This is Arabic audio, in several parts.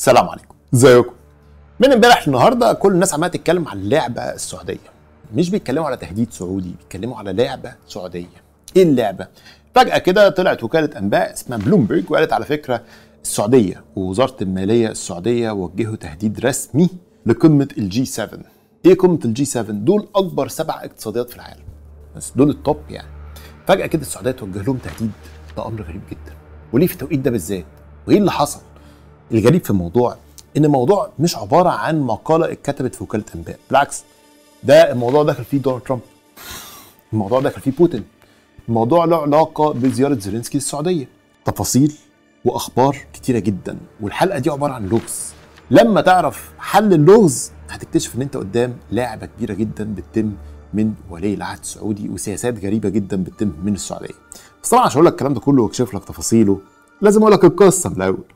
السلام عليكم ازيكم من امبارح النهارده كل الناس عماله تتكلم على اللعبه السعوديه مش بيتكلموا على تهديد سعودي بيتكلموا على لعبه سعوديه ايه اللعبه فجاه كده طلعت وكاله انباء اسمها بلومبرج وقالت على فكره السعوديه ووزاره الماليه السعوديه وجهوا تهديد رسمي لقمه الجي 7 ايه قمه الجي 7 دول اكبر سبع اقتصاديات في العالم بس دول التوب يعني فجاه كده السعوديه توجه لهم تهديد ده امر غريب جدا وليه في التوقيت ده بالذات وايه اللي حصل الغريب في الموضوع ان الموضوع مش عباره عن مقاله اتكتبت في وكاله انباء بالعكس ده الموضوع دخل فيه دونالد ترامب الموضوع دخل فيه بوتين الموضوع له علاقه بزياره زيلينسكي للسعوديه تفاصيل واخبار كتيره جدا والحلقه دي عباره عن لغز لما تعرف حل اللغز هتكتشف ان انت قدام لعبه كبيره جدا بتتم من ولي العهد السعودي وسياسات غريبه جدا بتتم من السعوديه بس طبعا عشان اقول لك الكلام ده كله واكشف لك تفاصيله لازم اقول لك القصه من الاول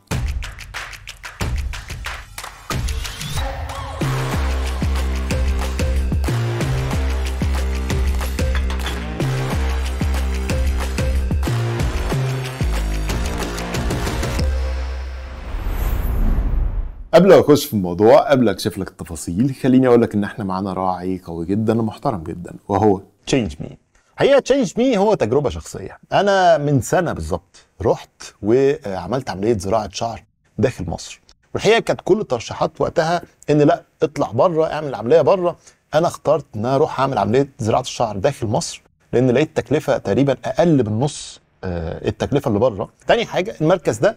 قبل ما اخش في الموضوع قبل اكشف لك التفاصيل خليني اقول لك ان احنا معانا راعي قوي جدا ومحترم جدا وهو تشينج مي هي تشينج مي هو تجربه شخصيه انا من سنه بالظبط رحت وعملت عمليه زراعه شعر داخل مصر والحقيقه كانت كل الترشيحات وقتها ان لا اطلع بره اعمل عمليه بره انا اخترت ان انا اروح اعمل عمليه زراعه الشعر داخل مصر لان لقيت تكلفه تقريبا اقل من نص آه، التكلفه اللي بره تاني حاجه المركز ده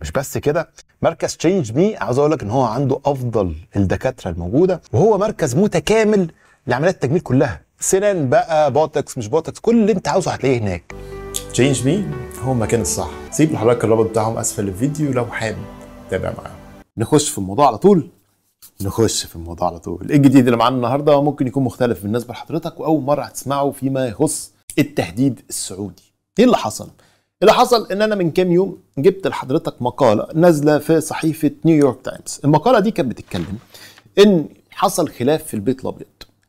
مش بس كده مركز تشينج مي عاوز اقول لك ان هو عنده افضل الدكاتره الموجوده وهو مركز متكامل لعمليات التجميل كلها سنان بقى بوتكس مش بوتكس كل اللي انت عاوزه هتلاقيه هناك تشينج مي هو المكان الصح سيب لحضرتك الرابط بتاعهم اسفل الفيديو لو حابب تابع معاهم نخش في الموضوع على طول نخش في الموضوع على طول ايه الجديد اللي معانا النهارده ممكن يكون مختلف بالنسبه لحضرتك واول مره هتسمعه فيما يخص التهديد السعودي ايه اللي حصل اللي حصل ان انا من كام يوم جبت لحضرتك مقاله نازله في صحيفه نيويورك تايمز المقاله دي كانت بتتكلم ان حصل خلاف في البيت الابيض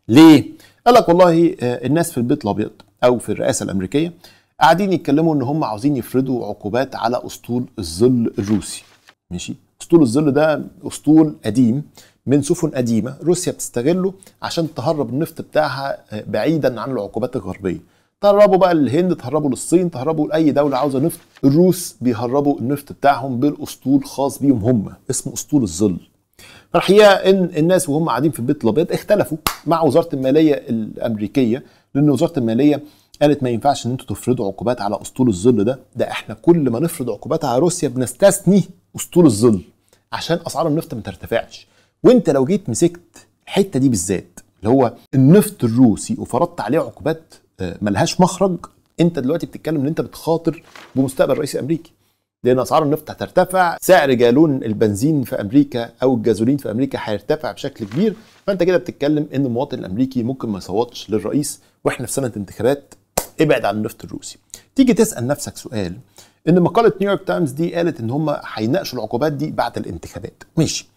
ليه قال لك والله آه، الناس في البيت الابيض او في الرئاسه الامريكيه قاعدين يتكلموا ان هم عاوزين يفرضوا عقوبات على اسطول الظل الروسي ماشي اسطول الظل ده اسطول قديم من سفن قديمه روسيا بتستغله عشان تهرب النفط بتاعها آه، بعيدا عن العقوبات الغربيه تهربوا بقى للهند تهربوا للصين تهربوا لاي دوله عاوزه نفط الروس بيهربوا النفط بتاعهم بالاسطول خاص بيهم هم اسمه اسطول الظل فالحقيقه ان الناس وهم قاعدين في البيت الابيض اختلفوا مع وزاره الماليه الامريكيه لان وزاره الماليه قالت ما ينفعش ان انتوا تفرضوا عقوبات على اسطول الظل ده ده احنا كل ما نفرض عقوبات على روسيا بنستثني اسطول الظل عشان اسعار النفط ما ترتفعش وانت لو جيت مسكت الحته دي بالذات اللي هو النفط الروسي وفرضت عليه عقوبات ملهاش مخرج انت دلوقتي بتتكلم ان انت بتخاطر بمستقبل الرئيس الامريكي لان اسعار النفط هترتفع سعر جالون البنزين في امريكا او الجازولين في امريكا هيرتفع بشكل كبير فانت كده بتتكلم ان المواطن الامريكي ممكن ما يصوتش للرئيس واحنا في سنه انتخابات ابعد عن النفط الروسي تيجي تسال نفسك سؤال ان مقاله نيويورك تايمز دي قالت ان هم هيناقشوا العقوبات دي بعد الانتخابات ماشي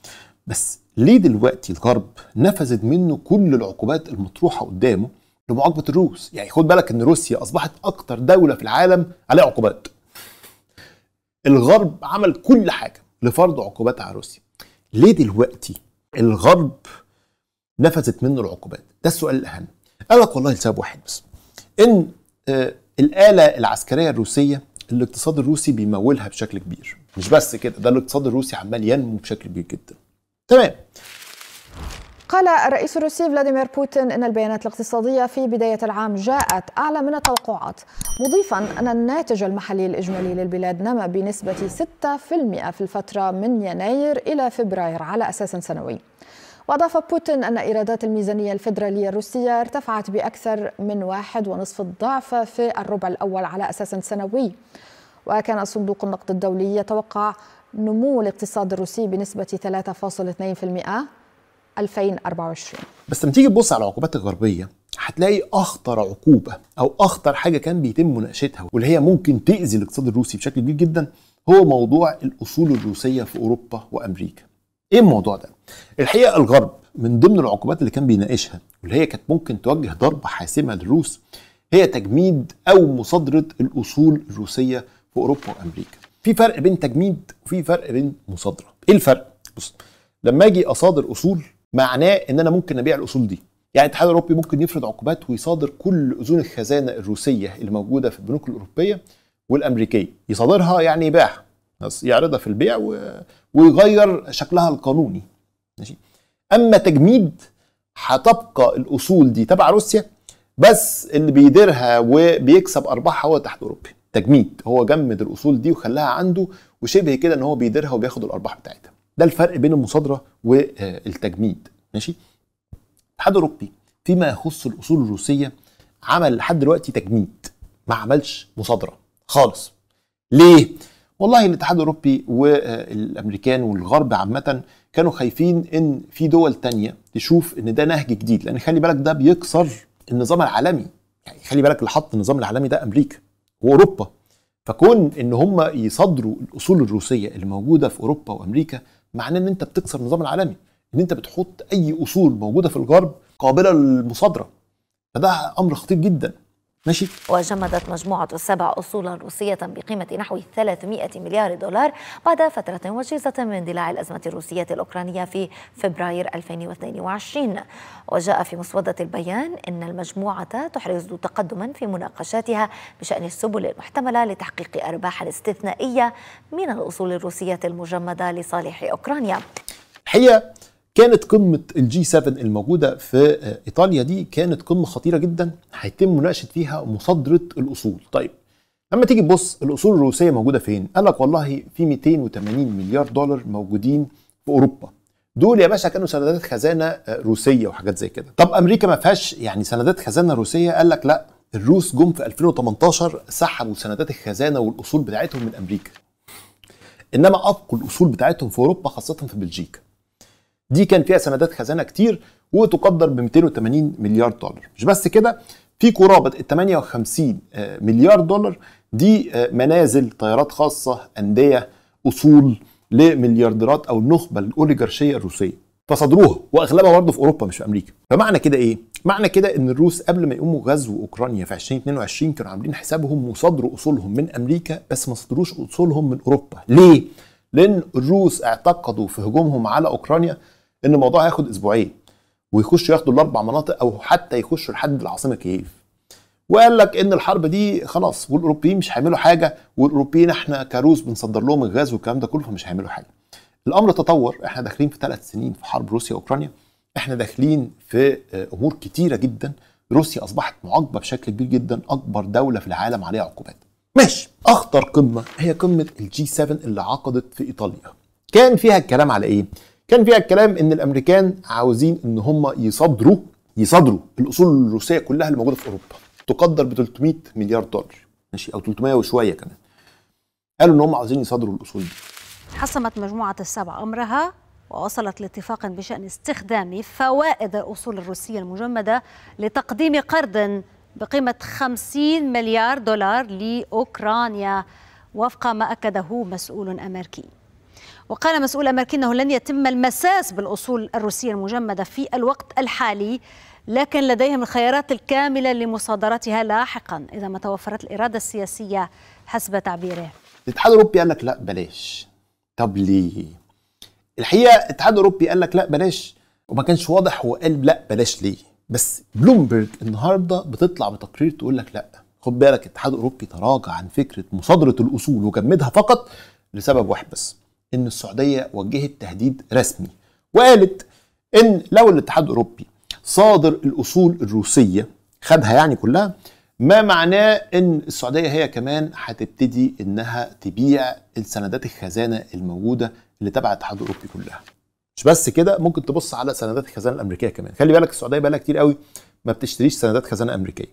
بس ليه دلوقتي الغرب نفذت منه كل العقوبات المطروحه قدامه بمعاقبه الروس يعني خد بالك ان روسيا اصبحت اكتر دوله في العالم عليها عقوبات الغرب عمل كل حاجه لفرض عقوبات على روسيا ليه دلوقتي الغرب نفذت منه العقوبات ده السؤال الاهم قال لك والله لسبب واحد بس ان آه الاله العسكريه الروسيه الاقتصاد الروسي بيمولها بشكل كبير مش بس كده ده الاقتصاد الروسي عمال ينمو بشكل كبير جدا تمام قال الرئيس الروسي فلاديمير بوتين ان البيانات الاقتصاديه في بدايه العام جاءت اعلى من التوقعات مضيفا ان الناتج المحلي الاجمالي للبلاد نما بنسبه 6% في الفتره من يناير الى فبراير على اساس سنوي وأضاف بوتين أن إيرادات الميزانية الفدراليه الروسية ارتفعت بأكثر من واحد ونصف الضعف في الربع الأول على أساس سنوي وكان صندوق النقد الدولي يتوقع نمو الاقتصاد الروسي بنسبة 3.2% 2024 بس لما تيجي تبص على العقوبات الغربيه هتلاقي اخطر عقوبه او اخطر حاجه كان بيتم مناقشتها واللي هي ممكن تاذي الاقتصاد الروسي بشكل كبير جدا هو موضوع الاصول الروسيه في اوروبا وامريكا. ايه الموضوع ده؟ الحقيقه الغرب من ضمن العقوبات اللي كان بيناقشها واللي هي كانت ممكن توجه ضربه حاسمه للروس هي تجميد او مصادره الاصول الروسيه في اوروبا وامريكا. في فرق بين تجميد وفي فرق بين مصادره. ايه الفرق؟ بص لما اجي اصادر اصول معناه ان انا ممكن ابيع الاصول دي يعني الاتحاد الاوروبي ممكن يفرض عقوبات ويصادر كل اذون الخزانه الروسيه اللي موجوده في البنوك الاوروبيه والامريكيه يصادرها يعني يبيعها يعرضها في البيع و... ويغير شكلها القانوني ماشي اما تجميد هتبقى الاصول دي تبع روسيا بس اللي بيديرها وبيكسب ارباحها هو الاتحاد الاوروبي تجميد هو جمد الاصول دي وخلاها عنده وشبه كده ان هو بيديرها وبياخد الارباح بتاعتها ده الفرق بين المصادره والتجميد ماشي الاتحاد الاوروبي فيما يخص الاصول الروسيه عمل لحد دلوقتي تجميد ما عملش مصادره خالص ليه والله الاتحاد الاوروبي والامريكان والغرب عامه كانوا خايفين ان في دول تانية تشوف ان ده نهج جديد لان خلي بالك ده بيكسر النظام العالمي يعني خلي بالك اللي حط النظام العالمي ده امريكا واوروبا فكون ان هم يصدروا الاصول الروسيه اللي موجوده في اوروبا وامريكا معناه ان انت بتكسر النظام العالمي ان انت بتحط اي اصول موجوده في الغرب قابله للمصادره فده امر خطير جدا ماشي وجمدت مجموعة السبع أصولا روسية بقيمة نحو 300 مليار دولار بعد فترة وجيزة من اندلاع الأزمة الروسية الأوكرانية في فبراير 2022 وجاء في مسودة البيان أن المجموعة تحرز تقدما في مناقشاتها بشأن السبل المحتملة لتحقيق أرباح استثنائية من الأصول الروسية المجمدة لصالح أوكرانيا الحقيقة كانت قمة الجي 7 الموجودة في آه، إيطاليا دي كانت قمة خطيرة جدا هيتم مناقشة فيها مصادرة الأصول طيب لما تيجي تبص الأصول الروسية موجودة فين قال لك والله في 280 مليار دولار موجودين في أوروبا دول يا باشا كانوا سندات خزانة آه، روسية وحاجات زي كده طب أمريكا ما فيهاش يعني سندات خزانة روسية قال لك لا الروس جم في 2018 سحبوا سندات الخزانة والأصول بتاعتهم من أمريكا إنما أبقوا الأصول بتاعتهم في أوروبا خاصة في بلجيكا دي كان فيها سندات خزانه كتير وتقدر ب 280 مليار دولار مش بس كده في قرابه ال 58 آه، مليار دولار دي آه، منازل طيارات خاصه انديه اصول لمليارديرات او النخبه الاوليغارشيه الروسيه فصدروها واغلبها برضه في اوروبا مش في امريكا فمعنى كده ايه معنى كده ان الروس قبل ما يقوموا غزو اوكرانيا في 2022 كانوا عاملين حسابهم وصدروا اصولهم من امريكا بس ما صدروش اصولهم من اوروبا ليه لان الروس اعتقدوا في هجومهم على اوكرانيا ان الموضوع هياخد اسبوعين ويخشوا ياخدوا الاربع مناطق او حتى يخشوا لحد العاصمه كييف وقال لك ان الحرب دي خلاص والاوروبيين مش هيعملوا حاجه والاوروبيين احنا كروس بنصدر لهم الغاز والكلام ده كله فمش هيعملوا حاجه. الامر تطور احنا داخلين في ثلاث سنين في حرب روسيا واوكرانيا احنا داخلين في آه، امور كتيره جدا روسيا اصبحت معاقبه بشكل كبير جدا اكبر دوله في العالم عليها عقوبات. ماشي اخطر قمه هي قمه الجي 7 اللي عقدت في ايطاليا. كان فيها الكلام على ايه؟ كان فيها الكلام ان الامريكان عاوزين ان هم يصدروا يصدروا الاصول الروسيه كلها اللي موجوده في اوروبا تقدر ب 300 مليار دولار ماشي او 300 وشويه كمان قالوا ان هم عاوزين يصدروا الاصول دي حسمت مجموعه السبع امرها ووصلت لاتفاق بشان استخدام فوائد الاصول الروسيه المجمده لتقديم قرض بقيمه 50 مليار دولار لاوكرانيا وفق ما اكده مسؤول امريكي وقال مسؤول أمريكي أنه لن يتم المساس بالأصول الروسية المجمدة في الوقت الحالي لكن لديهم الخيارات الكاملة لمصادرتها لاحقا إذا ما توفرت الإرادة السياسية حسب تعبيره الاتحاد الأوروبي قال لك لا بلاش طب ليه؟ الحقيقة الاتحاد الأوروبي قال لك لا بلاش وما كانش واضح هو قال لا بلاش ليه بس بلومبرج النهارده بتطلع بتقرير تقول لك لا خد بالك الاتحاد الاوروبي تراجع عن فكره مصادره الاصول وجمدها فقط لسبب واحد بس ان السعوديه وجهت تهديد رسمي وقالت ان لو الاتحاد الاوروبي صادر الاصول الروسيه خدها يعني كلها ما معناه ان السعوديه هي كمان هتبتدي انها تبيع السندات الخزانه الموجوده اللي تبع الاتحاد الاوروبي كلها مش بس كده ممكن تبص على سندات الخزانه الامريكيه كمان خلي بالك السعوديه بقى كتير قوي ما بتشتريش سندات خزانه امريكيه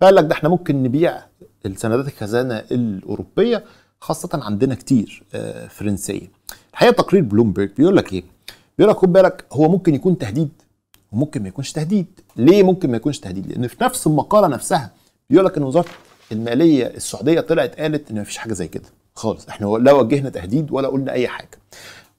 فقال لك ده احنا ممكن نبيع السندات الخزانه الاوروبيه خاصه عندنا كتير آه، فرنسيه الحقيقه تقرير بلومبرج بيقول لك ايه؟ بيقول لك خد بالك هو ممكن يكون تهديد وممكن ما يكونش تهديد، ليه ممكن ما يكونش تهديد؟ لان في نفس المقاله نفسها بيقول لك ان وزاره الماليه السعوديه طلعت قالت ان ما فيش حاجه زي كده خالص، احنا لا وجهنا تهديد ولا قلنا اي حاجه.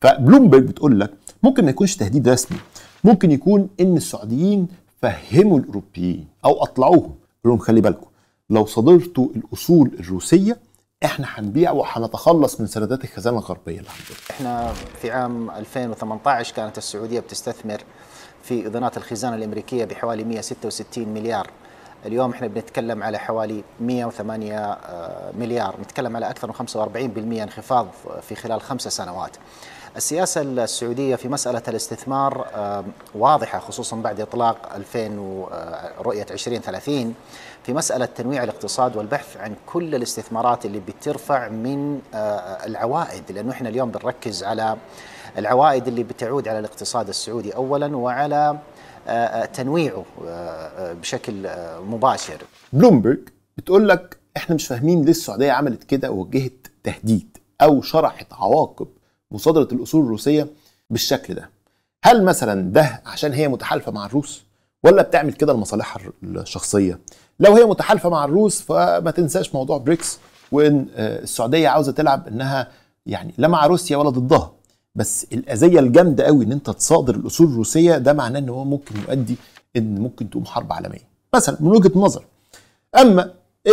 فبلومبرج بتقول لك ممكن ما يكونش تهديد رسمي، ممكن يكون ان السعوديين فهموا الاوروبيين او اطلعوهم، بيقول لهم خلي بالكم لو صادرتوا الاصول الروسيه احنا هنبيع وهنتخلص من سندات الخزانه الغربيه الحمد لله. احنا في عام 2018 كانت السعوديه بتستثمر في اذونات الخزانه الامريكيه بحوالي 166 مليار اليوم احنا بنتكلم على حوالي 108 آه، مليار نتكلم على اكثر من 45% انخفاض في خلال خمسة سنوات السياسة السعودية في مسألة الاستثمار آه، واضحة خصوصا بعد إطلاق 2000 ورؤية 2030 في مسألة تنويع الاقتصاد والبحث عن كل الاستثمارات اللي بترفع من آه، العوائد لأنه احنا اليوم بنركز على العوائد اللي بتعود على الاقتصاد السعودي أولا وعلى تنويعه آه، آه، بشكل آه، مباشر بلومبرج بتقول لك احنا مش فاهمين ليه السعوديه عملت كده ووجهت تهديد او شرحت عواقب مصادره الاصول الروسيه بالشكل ده هل مثلا ده عشان هي متحالفه مع الروس ولا بتعمل كده لمصالحها الشخصيه لو هي متحالفه مع الروس فما تنساش موضوع بريكس وان السعوديه عاوزه تلعب انها يعني لا مع روسيا ولا ضدها بس الاذيه الجامده قوي ان انت تصادر الاصول الروسيه ده معناه ان هو ممكن يؤدي ان ممكن تقوم حرب عالميه مثلا من وجهه نظر اما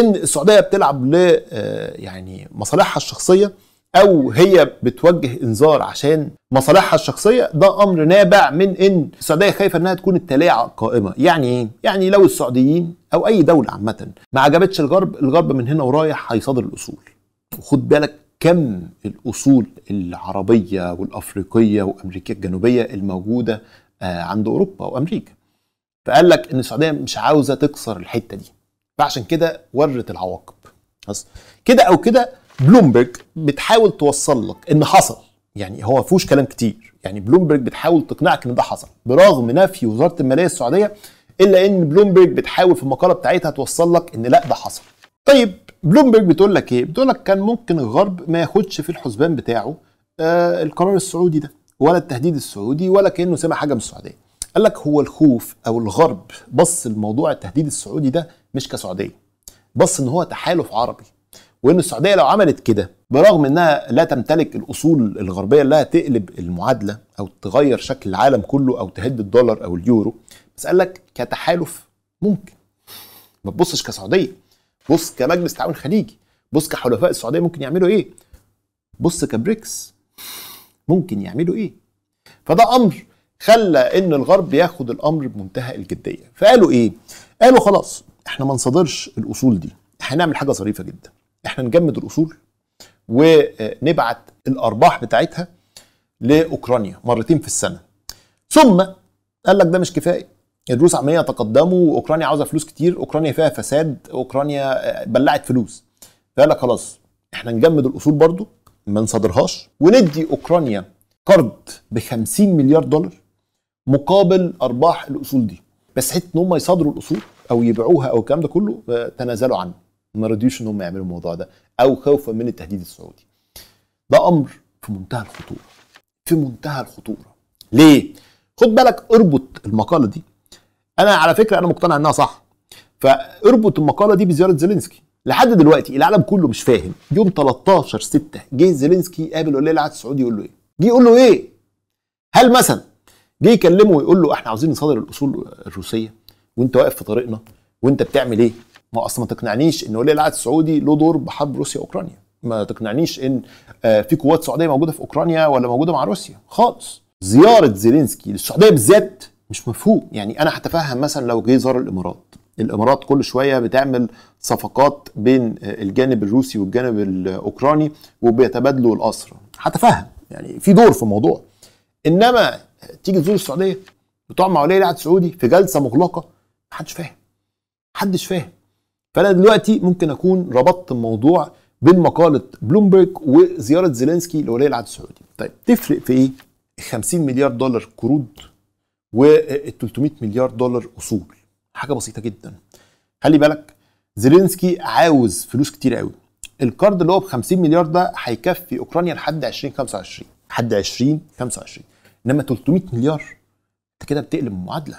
ان السعوديه بتلعب ل آه، يعني مصالحها الشخصيه او هي بتوجه انذار عشان مصالحها الشخصيه ده امر نابع من ان السعوديه خايفه انها تكون التلاعه قائمه يعني ايه يعني لو السعوديين او اي دوله عامه ما عجبتش الغرب الغرب من هنا ورايح هيصادر الاصول وخد بالك كم الاصول العربيه والافريقيه وامريكا الجنوبيه الموجوده آه، عند اوروبا وامريكا فقال لك ان السعوديه مش عاوزه تكسر الحته دي فعشان كده ورت العواقب كده او كده بلومبرج بتحاول توصل لك ان حصل يعني هو فيهوش كلام كتير يعني بلومبرج بتحاول تقنعك ان ده حصل برغم نفي وزاره الماليه السعوديه الا ان بلومبرج بتحاول في المقاله بتاعتها توصل لك ان لا ده حصل طيب بلومبرج بتقول لك ايه؟ بتقول لك كان ممكن الغرب ما ياخدش في الحسبان بتاعه آه القرار السعودي ده ولا التهديد السعودي ولا كانه سمع حاجه من السعوديه. قال لك هو الخوف او الغرب بص الموضوع التهديد السعودي ده مش كسعوديه. بص ان هو تحالف عربي وان السعوديه لو عملت كده برغم انها لا تمتلك الاصول الغربيه اللي تقلب المعادله او تغير شكل العالم كله او تهد الدولار او اليورو بس قال لك كتحالف ممكن ما تبصش كسعوديه بص كمجلس تعاون خليجي بص كحلفاء السعوديه ممكن يعملوا ايه بص كبريكس ممكن يعملوا ايه فده امر خلى ان الغرب ياخد الامر بمنتهى الجديه فقالوا ايه قالوا خلاص احنا ما نصادرش الاصول دي احنا نعمل حاجه ظريفه جدا احنا نجمد الاصول ونبعت الارباح بتاعتها لاوكرانيا مرتين في السنه ثم قال لك ده مش كفايه الروس عمالين يتقدموا اوكرانيا عاوزه فلوس كتير اوكرانيا فيها فساد اوكرانيا آه، بلعت فلوس فقال لك خلاص احنا نجمد الاصول برضو ما نصدرهاش وندي اوكرانيا قرض ب 50 مليار دولار مقابل ارباح الاصول دي بس حته ان هم يصدروا الاصول او يبيعوها او الكلام ده كله آه، تنازلوا عنه ما رضيوش ان هم يعملوا الموضوع ده او خوفا من التهديد السعودي ده امر في منتهى الخطوره في منتهى الخطوره ليه خد بالك اربط المقاله دي انا على فكره انا مقتنع انها صح فاربط المقاله دي بزياره زيلينسكي لحد دلوقتي العالم كله مش فاهم يوم 13 6 جه زيلينسكي قابل ولي العهد السعودي يقول له ايه؟ جه يقول له ايه؟ هل مثلا جه يكلمه ويقول له احنا عاوزين نصادر الاصول الروسيه وانت واقف في طريقنا وانت بتعمل ايه؟ ما اصل ما تقنعنيش ان ولي العهد السعودي له دور بحرب روسيا اوكرانيا ما تقنعنيش ان آه، في قوات سعوديه موجوده في اوكرانيا ولا موجوده مع روسيا خالص زياره زيلينسكي للسعوديه بالذات مش مفهوم يعني انا هتفهم مثلا لو جه زار الامارات الامارات كل شويه بتعمل صفقات بين الجانب الروسي والجانب الاوكراني وبيتبادلوا الاسرى هتفهم يعني في دور في الموضوع انما تيجي تزور السعوديه وتقعد مع ولي العهد السعودي في جلسه مغلقه محدش فاهم محدش فاهم فانا دلوقتي ممكن اكون ربطت الموضوع بين مقاله بلومبرج وزياره زيلينسكي لولي العهد السعودي طيب تفرق في ايه 50 مليار دولار قروض و 300 مليار دولار اصول حاجه بسيطه جدا خلي بالك زيلينسكي عاوز فلوس كتير قوي الكارد اللي هو ب 50 مليار ده هيكفي اوكرانيا لحد 2025 لحد 2025 انما 300 مليار انت كده بتقلب المعادله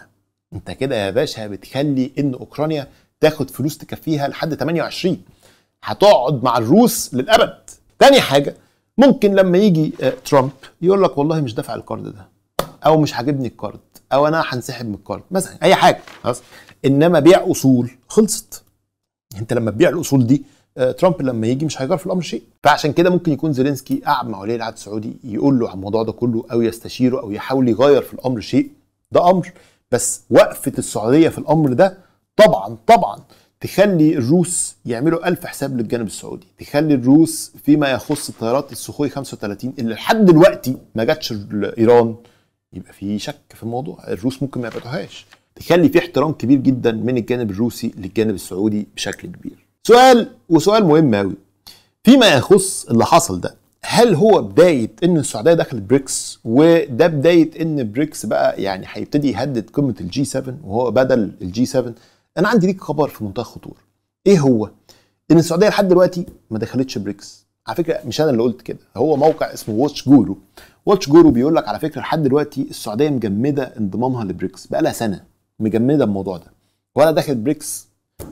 انت كده يا باشا بتخلي ان اوكرانيا تاخد فلوس تكفيها لحد 28 هتقعد مع الروس للابد تاني حاجه ممكن لما يجي آه، ترامب يقول لك والله مش دافع الكارد ده او مش عاجبني الكارد او انا هنسحب من الكارد مثلا اي حاجه خلاص انما بيع اصول خلصت انت لما تبيع الاصول دي آه، ترامب لما يجي مش هيغير في الامر شيء فعشان كده ممكن يكون زيلينسكي قعد مع ولي العهد السعودي يقول له على الموضوع ده كله او يستشيره او يحاول يغير في الامر شيء ده امر بس وقفه السعوديه في الامر ده طبعا طبعا تخلي الروس يعملوا ألف حساب للجانب السعودي تخلي الروس فيما يخص طيارات السخوي 35 اللي لحد دلوقتي ما جاتش ايران يبقى في شك في الموضوع الروس ممكن ما يبعتوهاش تخلي في احترام كبير جدا من الجانب الروسي للجانب السعودي بشكل كبير سؤال وسؤال مهم قوي فيما يخص اللي حصل ده هل هو بدايه ان السعوديه دخلت بريكس وده بدايه ان بريكس بقى يعني هيبتدي يهدد قمه الجي 7 وهو بدل الجي 7 انا عندي ليك خبر في منتهى الخطوره ايه هو ان السعوديه لحد دلوقتي ما دخلتش بريكس على فكره مش انا اللي قلت كده هو موقع اسمه واتش جورو واتش جورو بيقول لك على فكره لحد دلوقتي السعوديه مجمده انضمامها لبريكس بقى لها سنه مجمده الموضوع ده ولا دخلت بريكس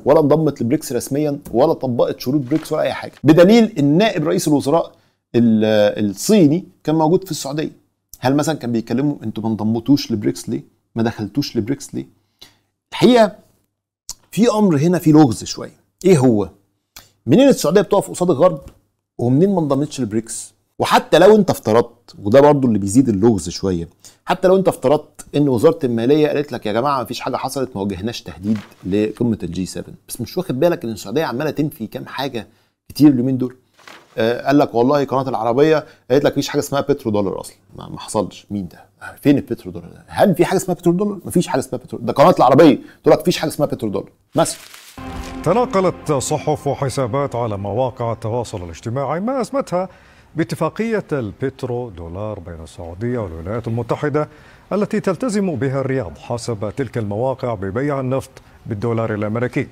ولا انضمت لبريكس رسميا ولا طبقت شروط بريكس ولا اي حاجه بدليل ان نائب رئيس الوزراء الصيني كان موجود في السعوديه هل مثلا كان بيكلموا انتوا ما انضمتوش لبريكس ليه ما دخلتوش لبريكس ليه الحقيقه في امر هنا في لغز شويه ايه هو منين السعوديه بتقف قصاد الغرب ومنين ما انضمتش البريكس وحتى لو انت افترضت وده برضو اللي بيزيد اللغز شويه حتى لو انت افترضت ان وزاره الماليه قالت لك يا جماعه ما فيش حاجه حصلت ما واجهناش تهديد لقمه الجي 7 بس مش واخد بالك ان السعوديه عماله تنفي كام حاجه كتير اليومين دول آه قال لك والله قناه العربيه قالت لك مفيش حاجه اسمها بترو دولار اصلا ما حصلش مين ده فين البترول دولار ده؟ هل في حاجه اسمها بترول دولار؟ مفيش حاجه اسمها بترول ده قناه العربيه تقول لك مفيش حاجه اسمها بترول دولار مثلا تناقلت صحف وحسابات على مواقع التواصل الاجتماعي ما ازمتها باتفاقيه البترو دولار بين السعوديه والولايات المتحده التي تلتزم بها الرياض حسب تلك المواقع ببيع النفط بالدولار الامريكي.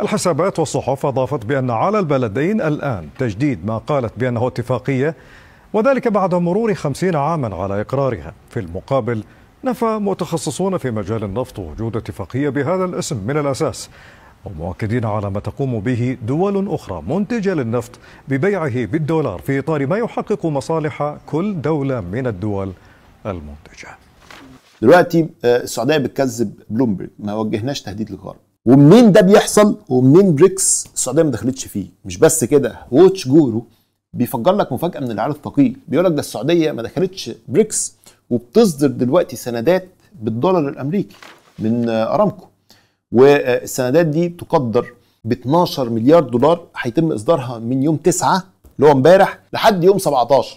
الحسابات والصحف اضافت بان على البلدين الان تجديد ما قالت بانه اتفاقيه وذلك بعد مرور خمسين عاما على إقرارها في المقابل نفى متخصصون في مجال النفط وجود اتفاقية بهذا الاسم من الأساس ومؤكدين على ما تقوم به دول أخرى منتجة للنفط ببيعه بالدولار في إطار ما يحقق مصالح كل دولة من الدول المنتجة دلوقتي آه، السعودية بتكذب بلومبرج ما وجهناش تهديد للغرب ومنين ده بيحصل ومنين بريكس السعودية ما دخلتش فيه مش بس كده ووتش جورو بيفجر لك مفاجاه من العيار الثقيل بيقول لك ده السعوديه ما دخلتش بريكس وبتصدر دلوقتي سندات بالدولار الامريكي من ارامكو والسندات دي تقدر ب 12 مليار دولار هيتم اصدارها من يوم 9 اللي هو امبارح لحد يوم 17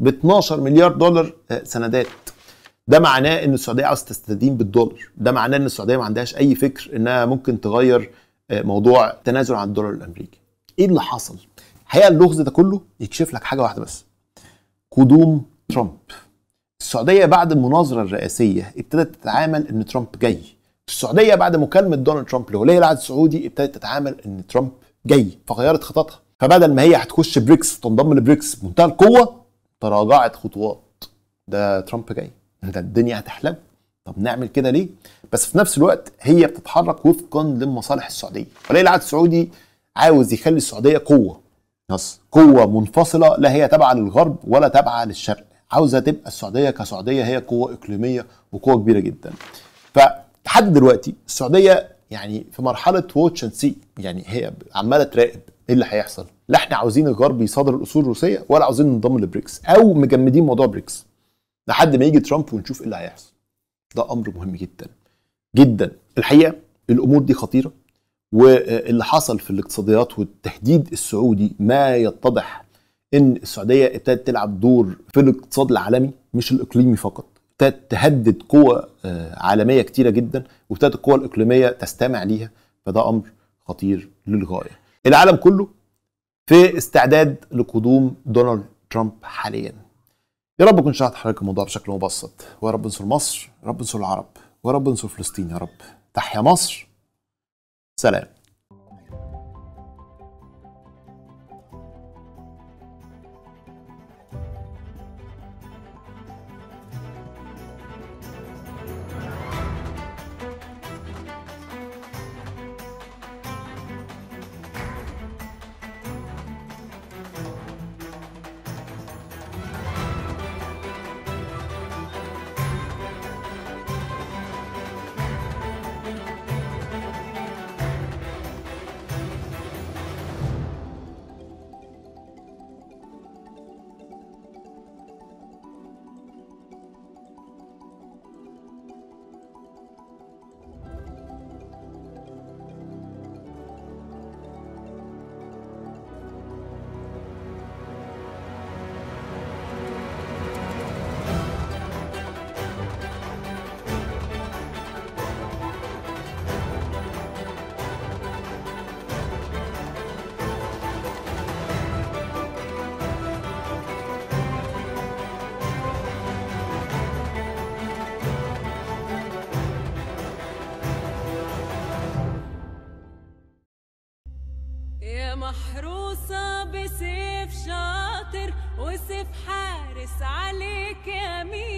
ب 12 مليار دولار آه، سندات ده معناه ان السعوديه عاوز تستدين بالدولار ده معناه ان السعوديه ما عندهاش اي فكر انها ممكن تغير آه، موضوع تنازل عن الدولار الامريكي ايه اللي حصل الحقيقه اللغز ده كله يكشف لك حاجه واحده بس قدوم ترامب السعوديه بعد المناظره الرئاسيه ابتدت تتعامل ان ترامب جاي السعوديه بعد مكالمه دونالد ترامب لولي العهد السعودي ابتدت تتعامل ان ترامب جاي فغيرت خططها فبدل ما هي هتخش بريكس تنضم لبريكس بمنتهى القوه تراجعت خطوات ده ترامب جاي ده الدنيا هتحلم طب نعمل كده ليه بس في نفس الوقت هي بتتحرك وفقا لمصالح السعوديه ولي العهد السعودي عاوز يخلي السعوديه قوه يس قوة منفصلة لا هي تابعة للغرب ولا تابعة للشرق عاوزة تبقى السعودية كسعودية هي قوة إقليمية وقوة كبيرة جدا فلحد دلوقتي السعودية يعني في مرحلة واتش اند سي يعني هي عمالة تراقب ايه اللي هيحصل لا احنا عاوزين الغرب يصادر الاصول الروسيه ولا عاوزين ننضم لبريكس او مجمدين موضوع بريكس لحد ما يجي ترامب ونشوف ايه اللي هيحصل ده امر مهم جدا جدا الحقيقه الامور دي خطيره واللي حصل في الاقتصاديات والتهديد السعودي ما يتضح ان السعوديه ابتدت تلعب دور في الاقتصاد العالمي مش الاقليمي فقط ابتدت تهدد قوى آه، عالميه كتيره جدا وابتدت القوى الاقليميه تستمع ليها فده امر خطير للغايه العالم كله في استعداد لقدوم دونالد ترامب حاليا يا رب كنت شرحت حضرتك الموضوع بشكل مبسط ويا رب انصر مصر يا رب انصر العرب ويا رب انصر فلسطين يا رب تحيا مصر سلام بسيف شاطر وسيف حارس عليك يا مين